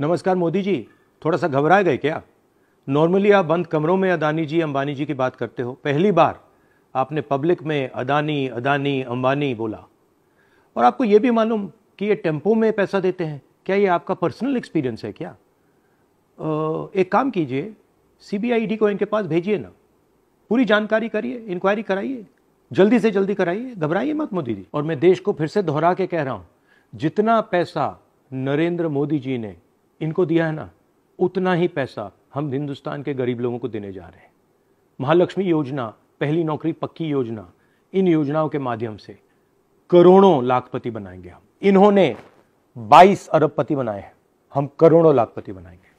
नमस्कार मोदी जी थोड़ा सा घबरा गए क्या नॉर्मली आप बंद कमरों में अदानी जी अंबानी जी की बात करते हो पहली बार आपने पब्लिक में अदानी अदानी अंबानी बोला और आपको ये भी मालूम कि ये टेम्पो में पैसा देते हैं क्या ये आपका पर्सनल एक्सपीरियंस है क्या एक काम कीजिए सी को इनके पास भेजिए ना पूरी जानकारी करिए इंक्वायरी कराइए जल्दी से जल्दी कराइए घबराइए मत मोदी जी और मैं देश को फिर से दोहरा के कह रहा हूँ जितना पैसा नरेंद्र मोदी जी ने इनको दिया है ना उतना ही पैसा हम हिंदुस्तान के गरीब लोगों को देने जा रहे हैं महालक्ष्मी योजना पहली नौकरी पक्की योजना इन योजनाओं के माध्यम से करोड़ों लाखपति बनाएंगे हम इन्होंने 22 अरबपति बनाए हैं हम करोड़ों लाखपति बनाएंगे